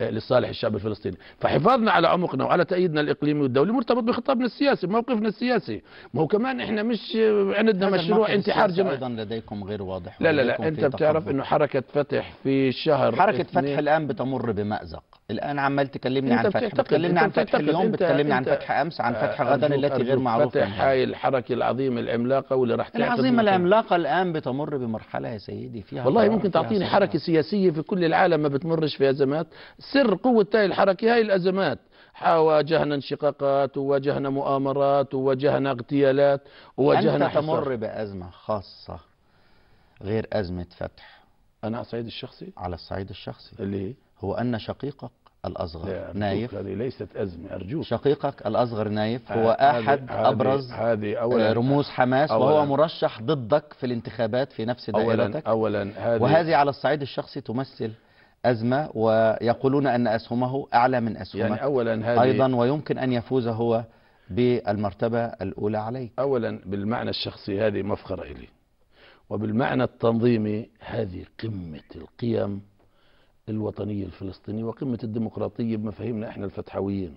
لصالح الشعب الفلسطيني فحفاظنا على عمقنا وعلى تأييدنا الإقليمي والدولي مرتبط بخطابنا السياسي موقفنا السياسي ما هو كمان إحنا مش عندنا مشروع انتحار جماعي أيضا لديكم غير واضح لا لا لا أنت بتعرف أنه حركة فتح في شهر حركة فتح الآن بتمر بمأزق الان عمال تكلمني عن فتح بتكلمني عن فتح اليوم بتكلمني عن فتح امس عن فتح آه، غدا التي غير معروفه فتح هاي الحركه العظيمه العملاقه واللي راح العظيمه العملاقه الان بتمر بمرحله يا سيدي فيها والله ممكن تعطيني فيها حركه سياسيه في كل العالم ما بتمرش في ازمات سر قوه هاي الحركه هاي الازمات واجهنا انشقاقات وواجهنا مؤامرات وواجهنا اغتيالات وواجهنا انت تمر بازمه خاصه غير ازمه فتح انا على الصعيد الشخصي على الصعيد الشخصي اللي هو أن شقيقك الأصغر نايف هذه ليست أزمة أرجوك شقيقك الأصغر نايف هو أحد أبرز هذه آه، أولا رموز حماس وهو مرشح ضدك في الانتخابات في نفس دائرتك أولا, أولاً هذه وهذه على الصعيد الشخصي تمثل أزمة ويقولون أن أسهمه أعلى من أسهمك يعني أولا هذه أيضا ويمكن أن يفوز هو بالمرتبة الأولى عليك أولا بالمعنى الشخصي هذه مفخرة إلي وبالمعنى التنظيمي هذه قمة القيم الوطني الفلسطيني وقمة الديمقراطية بمفاهيمنا احنا الفتحويين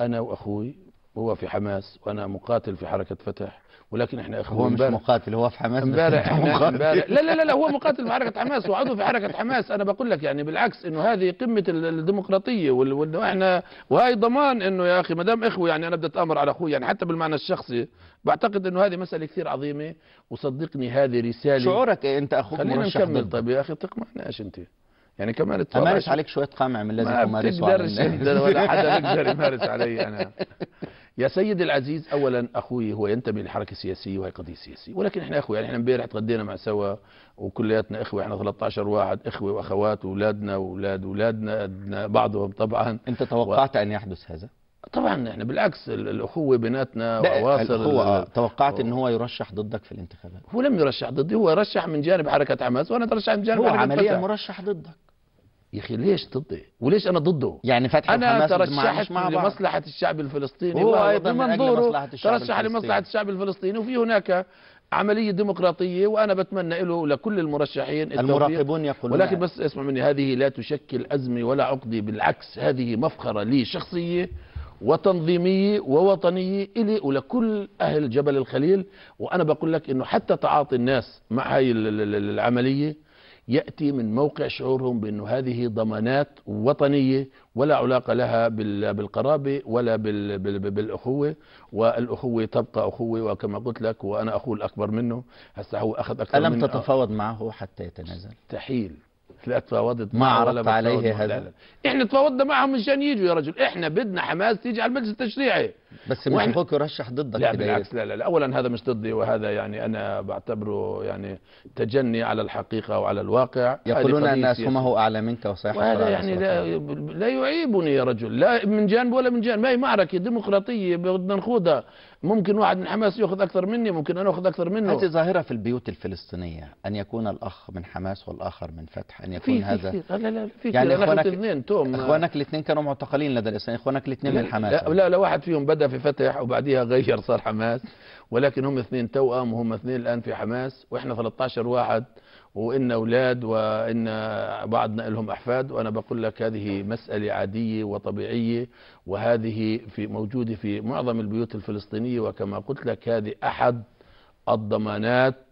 أنا وأخوي هو في حماس وانا مقاتل في حركه فتح ولكن احنا اخوان هو مش بارك. مقاتل هو في حماس امبارح لا امبارح لا لا لا هو مقاتل في حركه حماس وعضو في حركه حماس انا بقول لك يعني بالعكس انه هذه قمه الديمقراطيه وانه احنا وهي ضمان انه يا اخي ما دام اخوه يعني انا بدي اتامر على اخوي يعني حتى بالمعنى الشخصي بعتقد انه هذه مساله كثير عظيمه وصدقني هذه رساله شعورك إيه انت اخوك خلينا نكمل طيب يا اخي تقمعناش انت يعني كمان الطائرة امارس عليك شويه قمع من لازم امارسه ما بتقدرش ولا حدا يقدر يمارس علي انا يا سيدي العزيز اولا اخوي هو ينتمي للحركه السياسيه وهي قضيه سياسيه ولكن احنا اخوه يعني احنا امبارح تغدينا مع سوا وكلياتنا اخوه احنا 13 واحد اخوه واخوات واولادنا واولاد اولادنا بعضهم طبعا انت توقعت و... ان يحدث هذا طبعا احنا بالعكس الاخوه بيناتنا واصل هو آه، توقعت ان هو يرشح ضدك في الانتخابات هو لم يرشح ضدي هو رشح من جانب حركه حماس وانا ترشح من جانب هو حركه عمليا مرشح ضدك يا اخي ليش ضدي وليش انا ضده يعني فتح انا ترشحت لمصلحه الشعب الفلسطيني هو ايضا من اجل مصلحه الشعب ترشح لمصلحه الشعب الفلسطيني وفي هناك عمليه ديمقراطيه وانا بتمنى له لكل المرشحين المراقبون يقولون ولكن بس اسمع مني هذه لا تشكل ازمه ولا عقده بالعكس هذه مفخره لي شخصيه وتنظيمية ووطنية إلي ولكل أهل جبل الخليل وأنا بقول لك أنه حتى تعاطي الناس مع هاي العملية يأتي من موقع شعورهم بأنه هذه ضمانات وطنية ولا علاقة لها بالقرابة ولا بالأخوة والأخوة تبقى أخوة وكما قلت لك وأنا أخوه الأكبر منه هسه هو أخذ أكثر ألم تتفاوض معه حتى يتنازل؟ مستحيل لا تفاوضت ما عرضت عليه هذا احنا تفاوضنا معهم مشان يجوا يا رجل احنا بدنا حماس تيجي على المجلس التشريعي بس مش اخوك يرشح ضدك لا بالعكس لا, لا لا اولا هذا مش ضدي وهذا يعني انا بعتبره يعني تجني على الحقيقه وعلى الواقع يقولون ان اسهمه اعلى منك وصحيح هذا يعني لا, لا يعيبني يا رجل لا من جانب ولا من جانب ما هي معركه ديمقراطيه بدنا نخوضها ممكن واحد من حماس ياخذ اكثر مني ممكن انا اخذ اكثر منه هذه ظاهره في البيوت الفلسطينيه ان يكون الاخ من حماس والاخر من فتح ان يكون في هذا في لا لا في يعني اخوانك الاثنين توم اخوانك الاثنين كانوا معتقلين لدى الاسلام اخوانك الاثنين من حماس لا لا, لا واحد فيهم بدأ في فتح وبعديها غير صار حماس ولكن هم اثنين توأم وهم اثنين الآن في حماس وإحنا 13 واحد وإن أولاد وإن بعضنا لهم أحفاد وأنا بقول لك هذه مسألة عادية وطبيعية وهذه في موجودة في معظم البيوت الفلسطينية وكما قلت لك هذه أحد الضمانات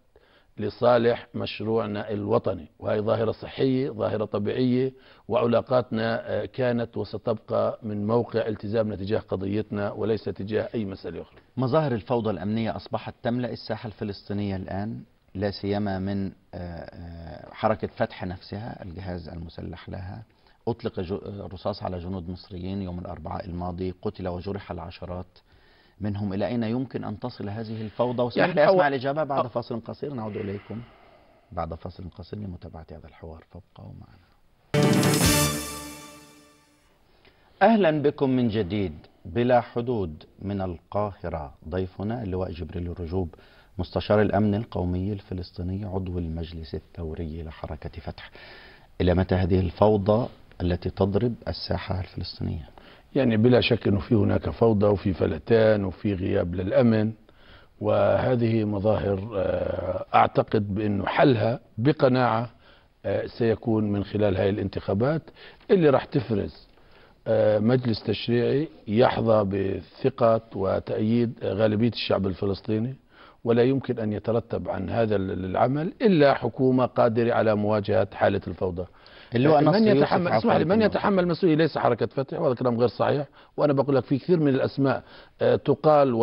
لصالح مشروعنا الوطني وهي ظاهرة صحية ظاهرة طبيعية وعلاقاتنا آه، كانت وستبقى من موقع التزامنا تجاه قضيتنا وليس تجاه أي مسألة أخرى مظاهر الفوضى الأمنية أصبحت تملأ الساحة الفلسطينية الآن لا سيما من آه، آه، حركة فتح نفسها الجهاز المسلح لها أطلق الرصاص على جنود مصريين يوم الأربعاء الماضي قتل وجرح العشرات منهم إلى أين يمكن أن تصل هذه الفوضى وسمح لي يعني أسمع الإجابة بعد فاصل قصير نعود إليكم بعد فاصل قصير لمتابعة هذا الحوار فابقوا معنا أهلا بكم من جديد بلا حدود من القاهرة ضيفنا اللواء جبريل الرجوب مستشار الأمن القومي الفلسطيني عضو المجلس الثوري لحركة فتح إلى متى هذه الفوضى التي تضرب الساحة الفلسطينية يعني بلا شك أنه في هناك فوضى وفي فلتان وفي غياب للأمن وهذه مظاهر آه، أعتقد بأنه حلها بقناعة آه، سيكون من خلال هذه الانتخابات اللي راح تفرز آه، مجلس تشريعي يحظى بثقة وتأييد غالبية الشعب الفلسطيني ولا يمكن أن يترتب عن هذا العمل إلا حكومة قادرة على مواجهة حالة الفوضى اللواء يعني من يتحمل اسمح لي من يتحمل مسؤوليه ليس حركه فتح وهذا كلام غير صحيح وانا بقول لك في كثير من الاسماء آه، تقال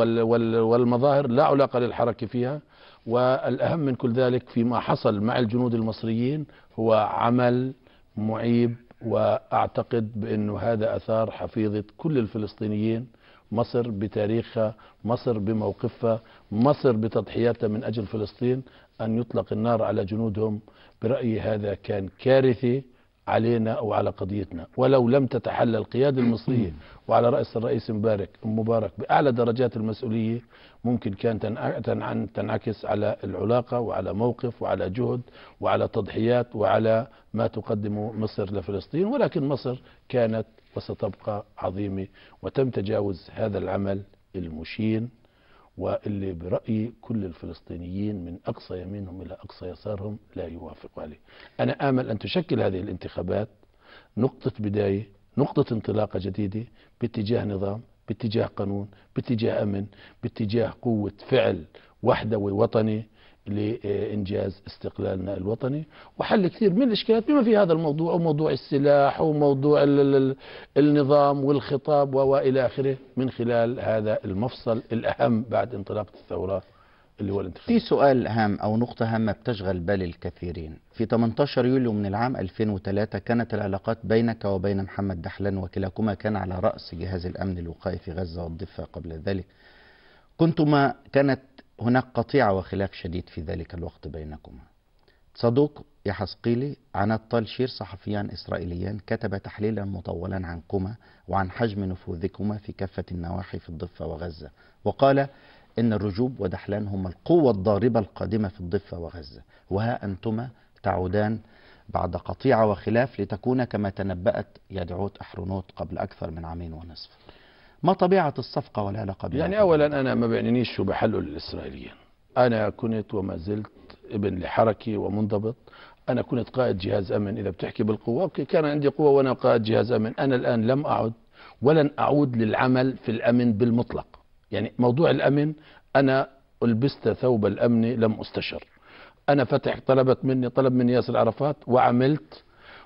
والمظاهر لا علاقه للحركه فيها والاهم من كل ذلك فيما حصل مع الجنود المصريين هو عمل معيب واعتقد بانه هذا اثار حفيظه كل الفلسطينيين مصر بتاريخها مصر بموقفها مصر بتضحياتها من أجل فلسطين أن يطلق النار على جنودهم برأيي هذا كان كارثي علينا وعلى قضيتنا ولو لم تتحلى القيادة المصرية وعلى رأس الرئيس مبارك مبارك بأعلى درجات المسؤولية ممكن كان تنعكس على العلاقة وعلى موقف وعلى جهد وعلى تضحيات وعلى ما تقدمه مصر لفلسطين ولكن مصر كانت وستبقى عظيمة وتم تجاوز هذا العمل المشين واللي برأيي كل الفلسطينيين من أقصى يمينهم إلى أقصى يسارهم لا يوافق عليه أنا آمل أن تشكل هذه الانتخابات نقطة بداية نقطة انطلاقة جديدة باتجاه نظام باتجاه قانون باتجاه أمن باتجاه قوة فعل وحدوي وطني لإنجاز استقلالنا الوطني وحل كثير من الإشكالات بما في هذا الموضوع وموضوع السلاح وموضوع النظام والخطاب وإلى آخره من خلال هذا المفصل الأهم بعد انطلاقة الثورة اللي هو الانتخاب في سؤال هام أو نقطة هامة بتشغل بال الكثيرين في 18 يوليو من العام 2003 كانت العلاقات بينك وبين محمد دحلان وكلاكما كان على رأس جهاز الأمن الوقائي في غزة والضفة قبل ذلك كنتما كانت هناك قطيعة وخلاف شديد في ذلك الوقت بينكما صدوق حسقيلي عناد طالشير صحفيان إسرائيليان كتب تحليلا مطولا عنكما وعن حجم نفوذكما في كافة النواحي في الضفة وغزة وقال إن الرجوب ودحلان هما القوة الضاربة القادمة في الضفة وغزة وها أنتما تعودان بعد قطيعة وخلاف لتكون كما تنبأت يدعوت أحرونوت قبل أكثر من عامين ونصف ما طبيعة الصفقة والعلاقة بها يعني أولا أنا ما بعنينيش شو بحلوا الإسرائيليين أنا كنت وما زلت ابن لحركة ومنضبط أنا كنت قائد جهاز أمن إذا بتحكي بالقوة أوكي كان عندي قوة وأنا قائد جهاز أمن أنا الآن لم أعد ولن أعود للعمل في الأمن بالمطلق يعني موضوع الأمن أنا ألبست ثوب الأمن لم أستشر أنا فتح طلبت مني طلب من ياسر عرفات وعملت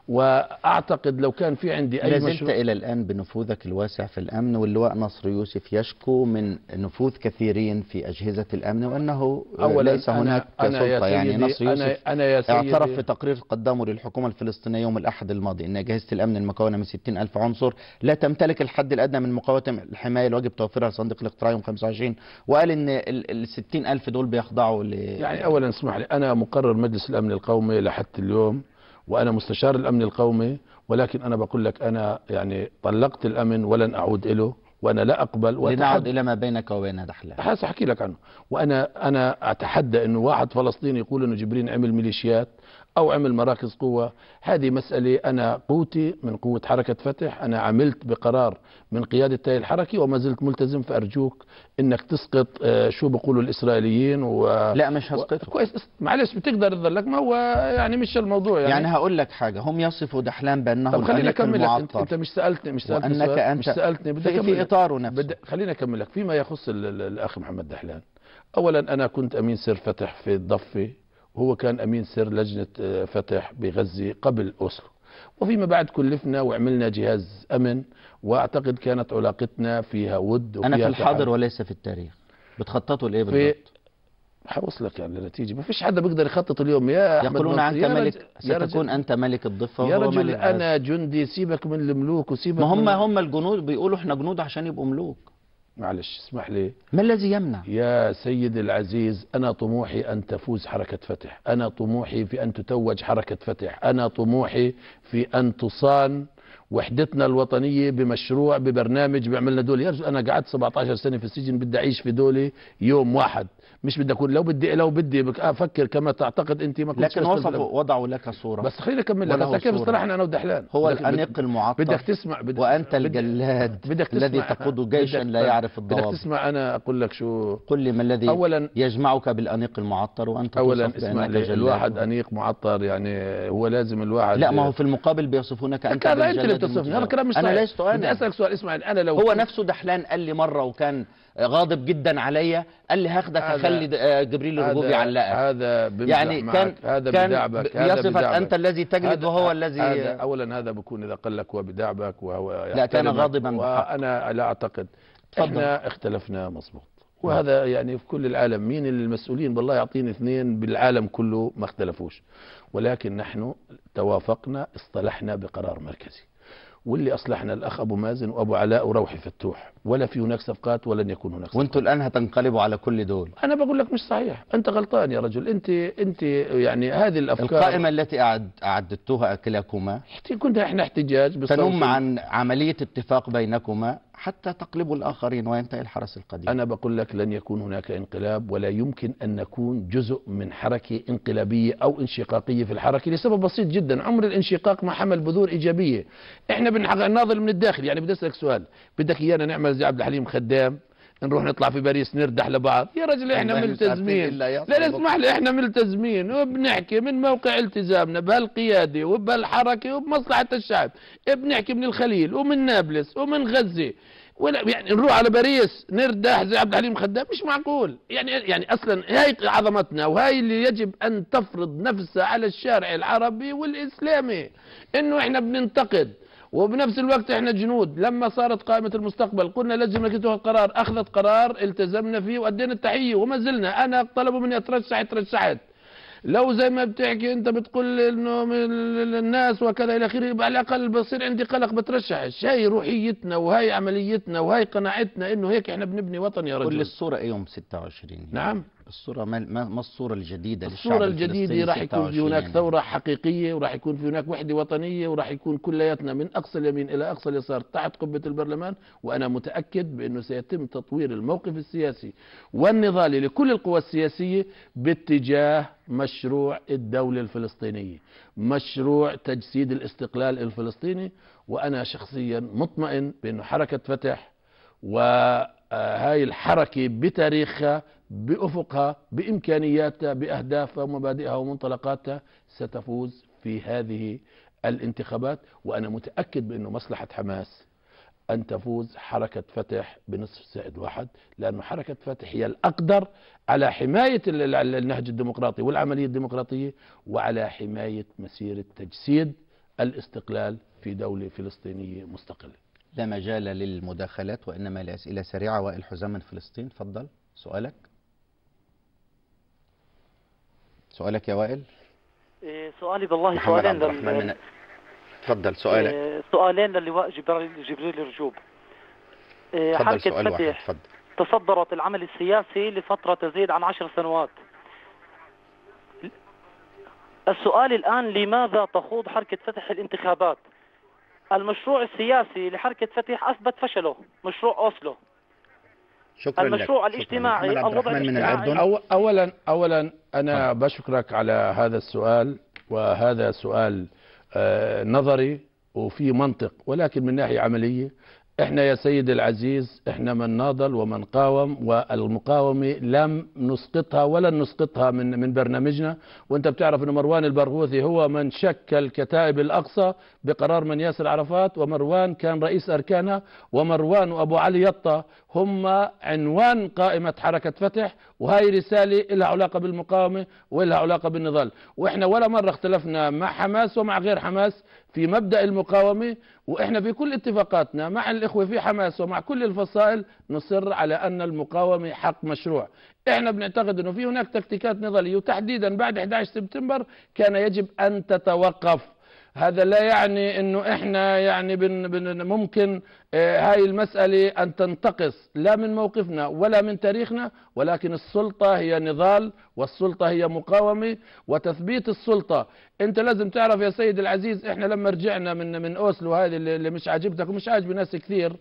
واعتقد لو كان في عندي اي لازلت مشروع الى الان بنفوذك الواسع في الامن واللواء نصر يوسف يشكو من نفوذ كثيرين في اجهزه الامن وانه أولا ليس أنا هناك أنا سلطه يعني نصر يوسف أنا أنا يا سيدي اعترف في تقرير قدمه للحكومه الفلسطينيه يوم الاحد الماضي ان اجهزه الامن المكونه من 60 الف عنصر لا تمتلك الحد الادنى من مقاومه الحمايه الواجب توفيرها لصندوق الاقتراع يوم 25 وقال ان ال 60 الف دول بيخضعوا ل يعني اولا اسمح لي انا مقرر مجلس الامن القومي لحد اليوم وأنا مستشار الأمن القومي ولكن أنا بقول لك أنا يعني طلقت الأمن ولن أعود له وأنا لا أقبل لنعود إلى ما بينك وبين دحلة احكي لك عنه وأنا أنا أتحدى أنه واحد فلسطيني يقول أنه جبرين عمل ميليشيات أو عمل مراكز قوة هذه مسألة أنا قوتي من قوة حركة فتح أنا عملت بقرار من قيادة تاي الحركي وما زلت ملتزم فأرجوك أنك تسقط آه، شو بيقولوا الإسرائيليين و... لا مش هسقط و... كويس معلش بتقدر تظلك ما هو يعني مش الموضوع يعني يعني هقول لك حاجة هم يصفوا دحلان بأنه طب الأملك المعطر أنت مش سألتني مش سألتني انك أنت مش سألتني بدي في, في إطاره نفسه بدي خليني أكمل لك فيما يخص الأخ محمد دحلان أولا أنا كنت أمين سر فتح في الضفة هو كان امين سر لجنه آه، فتح بغزه قبل اوسلو وفيما بعد كلفنا وعملنا جهاز امن واعتقد كانت علاقتنا فيها ود وفيها انا في الحاضر وليس في التاريخ بتخططوا لايه بالضبط؟ حوصلك يعني لنتيجة ما فيش حدا بيقدر يخطط اليوم يا أحمد يقولون عنك ملك ستكون أنت ملك الضفة يا رجل ملك أنا جندي سيبك من الملوك وسيبك ما هم هم الجنود بيقولوا احنا جنود عشان يبقوا ملوك معلش اسمح لي ما الذي يمنع يا سيدي العزيز أنا طموحي أن تفوز حركة فتح أنا طموحي في أن تتوج حركة فتح أنا طموحي في أن تصان وحدتنا الوطنية بمشروع ببرنامج بيعملنا دولي أنا قعدت 17 سنة في السجن بدي أعيش في دولي يوم واحد مش بدي اقول لو بدي لو بدي افكر كما تعتقد انت ما كنتش لكن وصفوا وضعوا لك صوره بس خليني اكمل لك لكن بصراحه انا ودحلان هو الانيق المعطل بدك تسمع بدك وانت الجلاد بدك تسمع الذي تقود جيشا لا يعرف الضوابط بدك تسمع انا اقول لك شو قل لي ما الذي أولا يجمعك بالانيق المعطر وانت اولا اسمع لي الواحد انيق معطر يعني هو لازم الواحد لا ما هو في المقابل بيصفونك انت لا انت اللي بتصفني هذا كلام مش صحيح انا لست انا بدي اسالك سؤال اسمع انا لو هو نفسه دحلان قال لي مره وكان غاضب جدا عليا قال لي هاخدك اللي آه، جبريل الربوبي علقها هذا يعني كان هذا كان بدعبك هذا يصفك انت الذي تجلد وهو الذي اولا هذا بكون اذا قال لك هو بدعبك وهو لا كان غاضبا وانا لا اعتقد احنا اختلفنا مظبوط نعم. وهذا يعني في كل العالم مين المسؤولين بالله يعطيني اثنين بالعالم كله ما اختلفوش ولكن نحن توافقنا اصطلحنا بقرار مركزي واللي اصلحنا الاخ ابو مازن وابو علاء وروحي فتوح ولا في هناك صفقات ولن يكون هناك صفقات وانتم الان هتنقلبوا على كل دول انا بقول لك مش صحيح انت غلطان يا رجل انت انت يعني هذه الافكار القائمه التي أعد اعددتها كلاكما كنا احنا احتجاج تنم عن عمليه اتفاق بينكما حتى تقلب الآخرين وينتهي الحرس القديم أنا بقول لك لن يكون هناك انقلاب ولا يمكن أن نكون جزء من حركة انقلابية أو انشقاقية في الحركة لسبب بسيط جدا عمر الانشقاق ما حمل بذور إيجابية احنا الناظر من الداخل يعني بدي أسألك سؤال بدك إيانا نعمل زي عبد الحليم خدام نروح نطلع في باريس نردح لبعض يا رجل احنا ملتزمين لا لا اسمح لي احنا ملتزمين وبنحكي من موقع التزامنا بهالقياده وبهالحركه وبمصلحه الشعب بنحكي من الخليل ومن نابلس ومن غزه ولا يعني نروح على باريس نردح زي عبد الحليم خدام مش معقول يعني يعني اصلا هاي عظمتنا وهاي اللي يجب ان تفرض نفسها على الشارع العربي والاسلامي انه احنا بننتقد وبنفس الوقت احنا جنود لما صارت قائمة المستقبل قلنا لازم لجنه القرار اخذت قرار التزمنا فيه وادينا التحية وما زلنا انا طلبوا مني اترشح اترشحت لو زي ما بتحكي انت بتقول انه الناس وكذا الى اخره على الاقل بصير عندي قلق بترشحش هاي روحيتنا وهاي عمليتنا وهاي قناعتنا انه هيك احنا بنبني وطن يا رجل كل الصوره يوم 26 نعم الصورة ما, ما الصورة الجديدة الصورة الجديدة راح يكون في هناك ثورة حقيقية وراح يكون في هناك وحدة وطنية وراح يكون كلياتنا من أقصى اليمين إلى أقصى اليسار تحت قبة البرلمان وأنا متأكد بأنه سيتم تطوير الموقف السياسي والنضالي لكل القوى السياسية باتجاه مشروع الدولة الفلسطينية مشروع تجسيد الاستقلال الفلسطيني وأنا شخصيا مطمئن بأنه حركة فتح وهاي آه، الحركة بتاريخها بأفقها بإمكانياتها بأهدافها ومبادئها ومنطلقاتها ستفوز في هذه الانتخابات وأنا متأكد بأنه مصلحة حماس أن تفوز حركة فتح بنصف سائد واحد لأن حركة فتح هي الأقدر على حماية النهج الديمقراطي والعملية الديمقراطية وعلى حماية مسيرة تجسيد الاستقلال في دولة فلسطينية مستقلة لا مجال للمداخلات وإنما لأسئلة سريعة وائل حزام من فلسطين تفضل سؤالك سؤالك يا وائل إيه، سؤالي بالله سؤالين تفضل إيه، سؤالك سؤالين للواء جبريل جبريل الرجوب إيه، حركة فتح تصدرت العمل السياسي لفترة تزيد عن عشر سنوات السؤال الآن لماذا تخوض حركة فتح الانتخابات المشروع السياسي لحركة فتح أثبت فشله مشروع أوسلو شكرا المشروع لك. الاجتماعي شكرا. الوضع من الاجتماعي اولا اولا انا نعم. بشكرك على هذا السؤال وهذا سؤال آه، نظري وفي منطق ولكن من ناحيه عمليه احنا يا سيد العزيز احنا من ناضل ومن قاوم والمقاومه لم نسقطها ولن نسقطها من من برنامجنا وانت بتعرف ان مروان البرغوثي هو من شكل كتائب الاقصى بقرار من ياسر عرفات ومروان كان رئيس اركانها ومروان وابو علي يطه هم عنوان قائمة حركة فتح وهي رسالة لها علاقة بالمقاومة ولها علاقة بالنضال وإحنا ولا مرة اختلفنا مع حماس ومع غير حماس في مبدأ المقاومة وإحنا في كل اتفاقاتنا مع الإخوة في حماس ومع كل الفصائل نصر على أن المقاومة حق مشروع إحنا بنعتقد أنه في هناك تكتيكات نضالية وتحديدا بعد 11 سبتمبر كان يجب أن تتوقف هذا لا يعني انه احنا يعني بن بن ممكن آه، هاي المسألة ان تنتقص لا من موقفنا ولا من تاريخنا ولكن السلطة هي نضال والسلطة هي مقاومة وتثبيت السلطة انت لازم تعرف يا سيد العزيز احنا لما رجعنا من من اوسلو هذه اللي مش عاجبتك ومش عاجب ناس كثير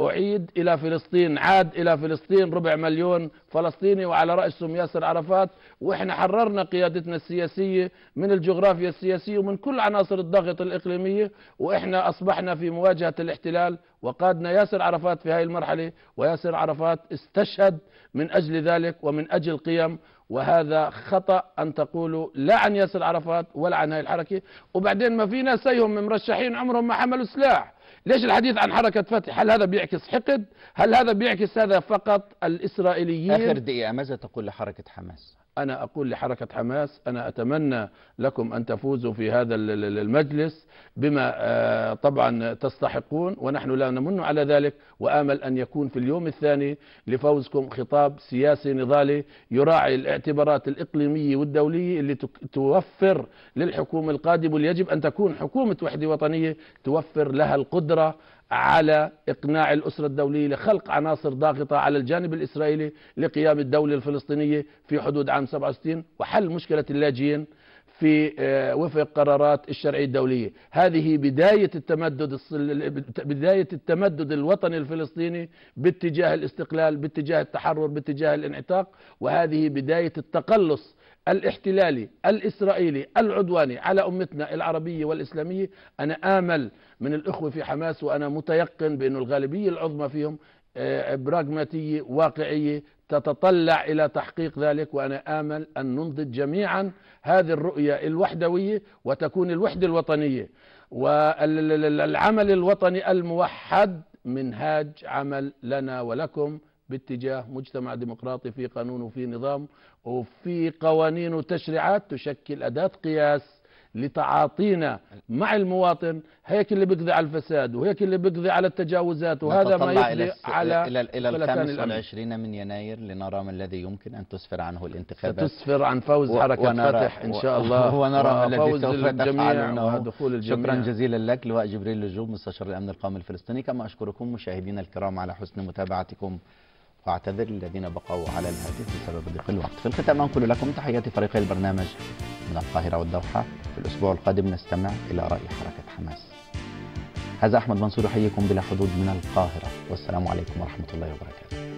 أعيد إلى فلسطين عاد إلى فلسطين ربع مليون فلسطيني وعلى رأسهم ياسر عرفات وإحنا حررنا قيادتنا السياسية من الجغرافيا السياسية ومن كل عناصر الضغط الإقليمية وإحنا أصبحنا في مواجهة الاحتلال وقادنا ياسر عرفات في هذه المرحلة وياسر عرفات استشهد من أجل ذلك ومن أجل قيم وهذا خطأ أن تقولوا لا عن ياسر عرفات ولا عن هذه الحركة وبعدين ما في ناس من مرشحين عمرهم ما حملوا سلاح ليش الحديث عن حركة فتح هل هذا بيعكس حقد هل هذا بيعكس هذا فقط الإسرائيليين آخر دقيقة ماذا تقول لحركة حماس أنا أقول لحركة حماس أنا أتمنى لكم أن تفوزوا في هذا المجلس بما آه، طبعا تستحقون ونحن لا نمن على ذلك وآمل أن يكون في اليوم الثاني لفوزكم خطاب سياسي نضالي يراعي الاعتبارات الإقليمية والدولية اللي توفر للحكومة القادمة واللي يجب أن تكون حكومة وحدة وطنية توفر لها القدرة على إقناع الأسرة الدولية لخلق عناصر ضاغطة على الجانب الإسرائيلي لقيام الدولة الفلسطينية في حدود عام 67 وحل مشكلة اللاجئين في آه، وفق قرارات الشرعية الدولية هذه بداية التمدد بداية التمدد الوطني الفلسطيني باتجاه الاستقلال باتجاه التحرر باتجاه الانعتاق وهذه بداية التقلص الاحتلالي الإسرائيلي العدواني على أمتنا العربية والإسلامية أنا آمل من الإخوة في حماس وأنا متيقن بانه الغالبية العظمى فيهم آه، براغماتية واقعية تتطلع إلى تحقيق ذلك وأنا آمل أن ننضج جميعا هذه الرؤية الوحدوية وتكون الوحدة الوطنية والعمل الوطني الموحد منهاج عمل لنا ولكم باتجاه مجتمع ديمقراطي في قانون وفي نظام وفي قوانين وتشريعات تشكل أداة قياس لتعاطينا مع المواطن هيك اللي بيقضي على الفساد وهيك اللي بيقضي على التجاوزات وهذا ما يقضي إلى على إلى, إلى الخامس والعشرين من يناير لنرى ما الذي يمكن أن تسفر عنه الانتخابات تسفر عن فوز و... حركة ونرى فتح إن شاء الله ونرى ما الذي سوف تفعلونه دخول الجميع شكرا جزيلا لك لواء جبريل لجوب مستشار الأمن القومي الفلسطيني كما أشكركم مشاهدينا الكرام على حسن متابعتكم واعتذر للذين بقوا على الهاتف بسبب ضيق الوقت في الختام أنقل لكم تحياتي فريقي البرنامج من القاهرة والدوحة في الأسبوع القادم نستمع إلى رأي حركة حماس هذا أحمد منصور يحييكم بلا حدود من القاهرة والسلام عليكم ورحمة الله وبركاته